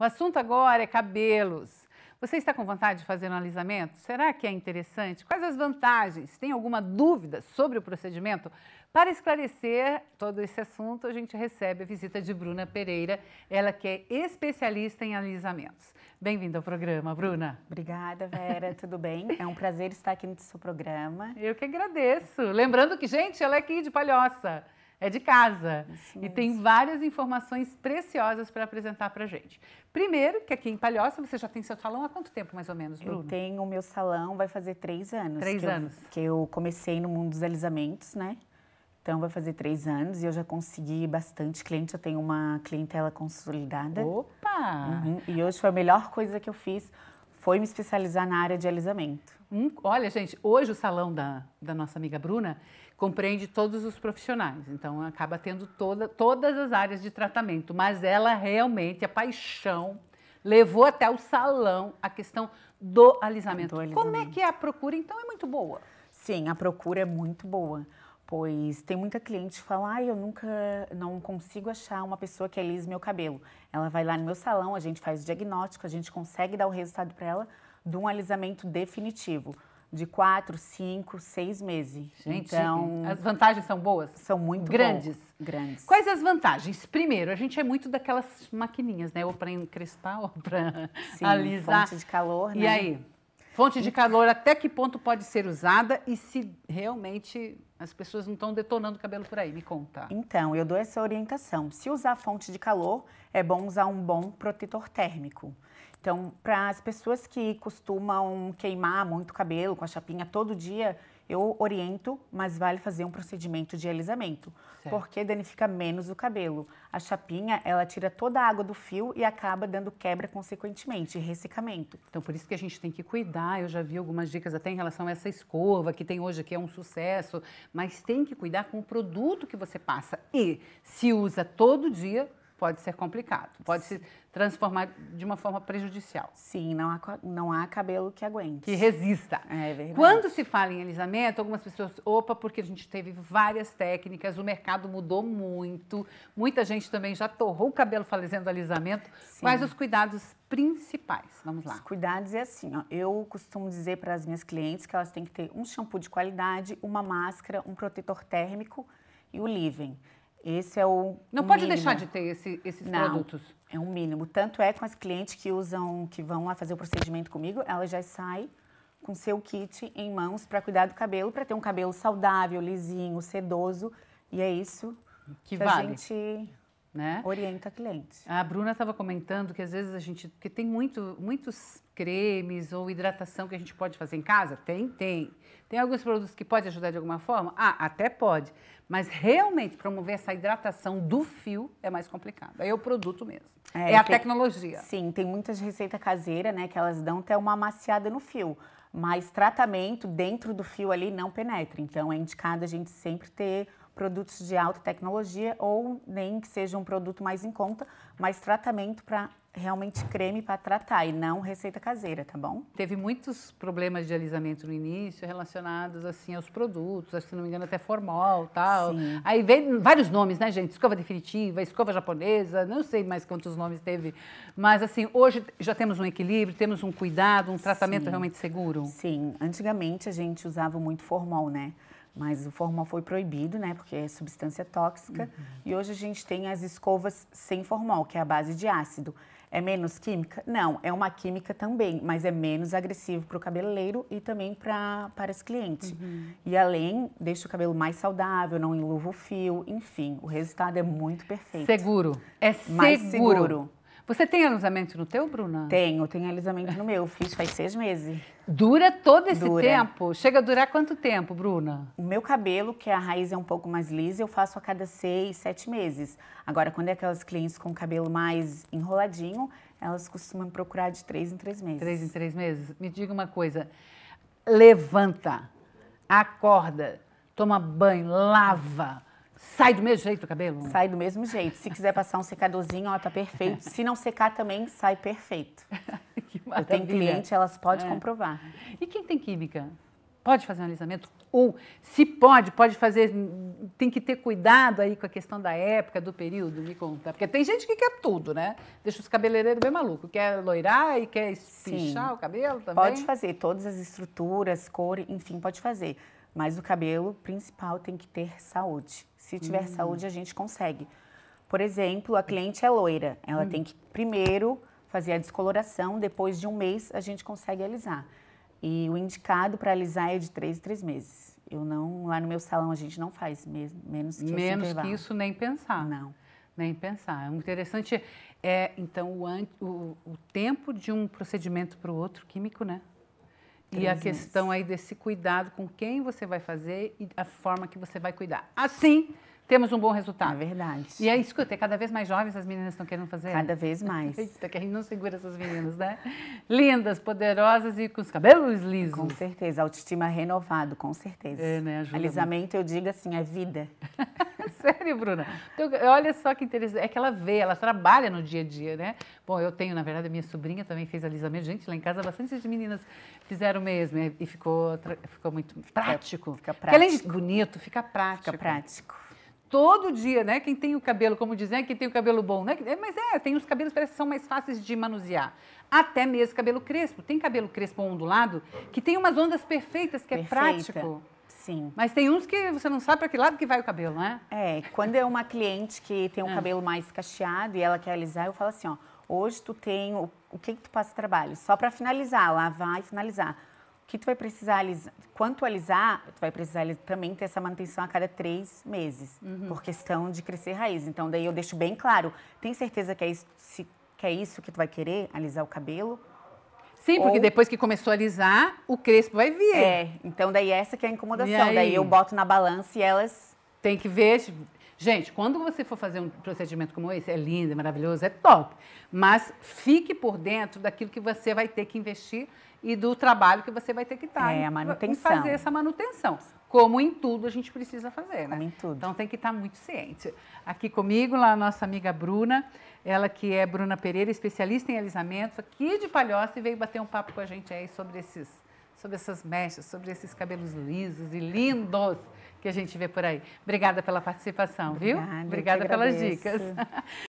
O assunto agora é cabelos. Você está com vontade de fazer um alisamento? Será que é interessante? Quais as vantagens? Tem alguma dúvida sobre o procedimento? Para esclarecer todo esse assunto, a gente recebe a visita de Bruna Pereira, ela que é especialista em alisamentos. Bem-vinda ao programa, Bruna. Obrigada, Vera. Tudo bem? É um prazer estar aqui no seu programa. Eu que agradeço. Lembrando que, gente, ela é aqui de Palhoça é de casa. Isso e mesmo. tem várias informações preciosas para apresentar para gente. Primeiro, que aqui em Palhoça você já tem seu salão há quanto tempo, mais ou menos, Bruno? Eu tenho o meu salão, vai fazer três anos. Três que anos. Eu, que eu comecei no mundo dos alisamentos, né? Então, vai fazer três anos e eu já consegui bastante cliente. Eu tenho uma clientela consolidada. Opa! Uhum. E hoje foi a melhor coisa que eu fiz, foi me especializar na área de alisamento. Hum, olha, gente, hoje o salão da, da nossa amiga Bruna compreende todos os profissionais, então acaba tendo toda, todas as áreas de tratamento, mas ela realmente, a paixão, levou até o salão a questão do alisamento. do alisamento. Como é que é a procura, então, é muito boa? Sim, a procura é muito boa, pois tem muita cliente que fala, ah, eu nunca, não consigo achar uma pessoa que alise meu cabelo. Ela vai lá no meu salão, a gente faz o diagnóstico, a gente consegue dar o resultado para ela de um alisamento definitivo de quatro, cinco, seis meses. Gente, então, as vantagens são boas? São muito grandes. Boas, grandes. Quais as vantagens? Primeiro, a gente é muito daquelas maquininhas, né? Ou para encrespar, ou para alisar. Fonte de calor, né? E aí? Fonte de calor, até que ponto pode ser usada e se realmente as pessoas não estão detonando o cabelo por aí? Me conta. Então, eu dou essa orientação. Se usar fonte de calor, é bom usar um bom protetor térmico. Então, para as pessoas que costumam queimar muito cabelo com a chapinha todo dia, eu oriento, mas vale fazer um procedimento de alisamento, certo. porque danifica menos o cabelo. A chapinha, ela tira toda a água do fio e acaba dando quebra consequentemente, ressecamento. Então, por isso que a gente tem que cuidar. Eu já vi algumas dicas até em relação a essa escova que tem hoje, que é um sucesso, mas tem que cuidar com o produto que você passa. E se usa todo dia, pode ser complicado, pode se transformar de uma forma prejudicial. Sim, não há, não há cabelo que aguente. Que resista. É verdade. Quando se fala em alisamento, algumas pessoas, opa, porque a gente teve várias técnicas, o mercado mudou muito, muita gente também já torrou o cabelo fazendo alisamento. Sim. Quais os cuidados principais? Vamos lá. Os cuidados é assim, ó, eu costumo dizer para as minhas clientes que elas têm que ter um shampoo de qualidade, uma máscara, um protetor térmico e o living. Esse é o. Não pode mínimo. deixar de ter esse, esses Não, produtos. É um mínimo. Tanto é com as clientes que usam, que vão lá fazer o procedimento comigo, ela já sai com seu kit em mãos para cuidar do cabelo, para ter um cabelo saudável, lisinho, sedoso. E é isso que, que vale. a gente né? Orienta clientes. A Bruna estava comentando que às vezes a gente, porque tem muito, muitos cremes ou hidratação que a gente pode fazer em casa? Tem, tem. Tem alguns produtos que pode ajudar de alguma forma? Ah, até pode. Mas realmente promover essa hidratação do fio é mais complicado. é o produto mesmo. É, é a tem, tecnologia. Sim, tem muitas receitas caseiras, né, que elas dão até uma amaciada no fio. Mas tratamento dentro do fio ali não penetra. Então é indicado a gente sempre ter produtos de alta tecnologia ou nem que seja um produto mais em conta, mas tratamento para realmente creme para tratar e não receita caseira, tá bom? Teve muitos problemas de alisamento no início relacionados assim aos produtos, se não me engano até formal, tal. Sim. Aí vem vários nomes, né, gente? Escova definitiva, escova japonesa, não sei mais quantos nomes teve, mas assim, hoje já temos um equilíbrio, temos um cuidado, um tratamento Sim. realmente seguro. Sim, antigamente a gente usava muito formal, né? mas o formal foi proibido, né, porque é substância tóxica. Uhum. E hoje a gente tem as escovas sem formal, que é a base de ácido. É menos química? Não, é uma química também, mas é menos agressivo para o cabeleireiro e também pra, para esse cliente. Uhum. E além, deixa o cabelo mais saudável, não enluva o fio, enfim, o resultado é muito perfeito. Seguro. É seguro. Mais seguro. Você tem alisamento no teu, Bruna? Tenho, tenho alisamento no meu. Fiz faz seis meses. Dura todo esse Dura. tempo? Chega a durar quanto tempo, Bruna? O meu cabelo, que a raiz é um pouco mais lisa, eu faço a cada seis, sete meses. Agora, quando é aquelas clientes com cabelo mais enroladinho, elas costumam procurar de três em três meses. Três em três meses? Me diga uma coisa. Levanta, acorda, toma banho, lava Sai do mesmo jeito o cabelo? Sai do mesmo jeito. Se quiser passar um secadorzinho, ó, tá perfeito. Se não secar também, sai perfeito. que maravilha. Eu tenho cliente, elas podem é. comprovar. E quem tem química? Pode fazer um alisamento? Ou, se pode, pode fazer. Tem que ter cuidado aí com a questão da época, do período, me conta. Porque tem gente que quer tudo, né? Deixa os cabeleireiros bem maluco. Quer loirar e quer espichar Sim. o cabelo também? Pode fazer. Todas as estruturas, cor, enfim, pode fazer. Mas o cabelo principal tem que ter saúde. Se tiver hum. saúde, a gente consegue. Por exemplo, a cliente é loira. Ela hum. tem que primeiro fazer a descoloração, depois de um mês a gente consegue alisar. E o indicado para alisar é de três em três meses. Eu não, lá no meu salão a gente não faz mesmo, menos que Menos que isso, nem pensar. Não. Nem pensar. É interessante é, então, o, o, o tempo de um procedimento para o outro químico, né? E a questão aí desse cuidado com quem você vai fazer e a forma que você vai cuidar. Assim, temos um bom resultado. É verdade. E aí é escuta, Cada vez mais jovens as meninas estão querendo fazer. Cada vez mais. Eita, que a gente não segura essas meninas, né? Lindas, poderosas e com os cabelos lisos. Com certeza. Autoestima renovado, com certeza. É, né? Ajuda Alisamento, muito. eu digo assim, é vida. Sério, Bruna? Então, olha só que interessante. É que ela vê, ela trabalha no dia a dia, né? Bom, eu tenho, na verdade, a minha sobrinha também fez alisamento. Gente, lá em casa, bastante de meninas fizeram mesmo né? e ficou, ficou muito prático. Fica, prático. Porque, além de bonito, fica prático. Fica prático. Todo dia, né? Quem tem o cabelo, como dizem, é né? quem tem o cabelo bom, né? É, mas é, tem os cabelos que são mais fáceis de manusear. Até mesmo cabelo crespo. Tem cabelo crespo ondulado que tem umas ondas perfeitas, que é Perfeita. é prático. Sim. Mas tem uns que você não sabe para que lado que vai o cabelo, né? É, quando é uma cliente que tem um é. cabelo mais cacheado e ela quer alisar, eu falo assim, ó, hoje tu tem o, o que que tu passa trabalho? Só para finalizar, lavar e finalizar. O que tu vai precisar alisar? Quanto alisar, tu vai precisar também ter essa manutenção a cada três meses, uhum. por questão de crescer raiz. Então daí eu deixo bem claro, tem certeza que é isso, se, que é isso que tu vai querer, alisar o cabelo? Sim, porque Ou... depois que começou a alisar, o crespo vai vir. É, então daí essa que é a incomodação. Daí eu boto na balança e elas... Tem que ver... Gente, quando você for fazer um procedimento como esse, é lindo, é maravilhoso, é top. Mas fique por dentro daquilo que você vai ter que investir e do trabalho que você vai ter que estar. É, a manutenção. Em fazer essa manutenção. Como em tudo a gente precisa fazer, né? Como em tudo. Então tem que estar muito ciente. Aqui comigo, lá a nossa amiga Bruna. Ela que é Bruna Pereira, especialista em alisamento, aqui de Palhoça e veio bater um papo com a gente aí sobre esses sobre essas mechas, sobre esses cabelos lisos e lindos que a gente vê por aí. Obrigada pela participação, Obrigada, viu? Obrigada pelas dicas.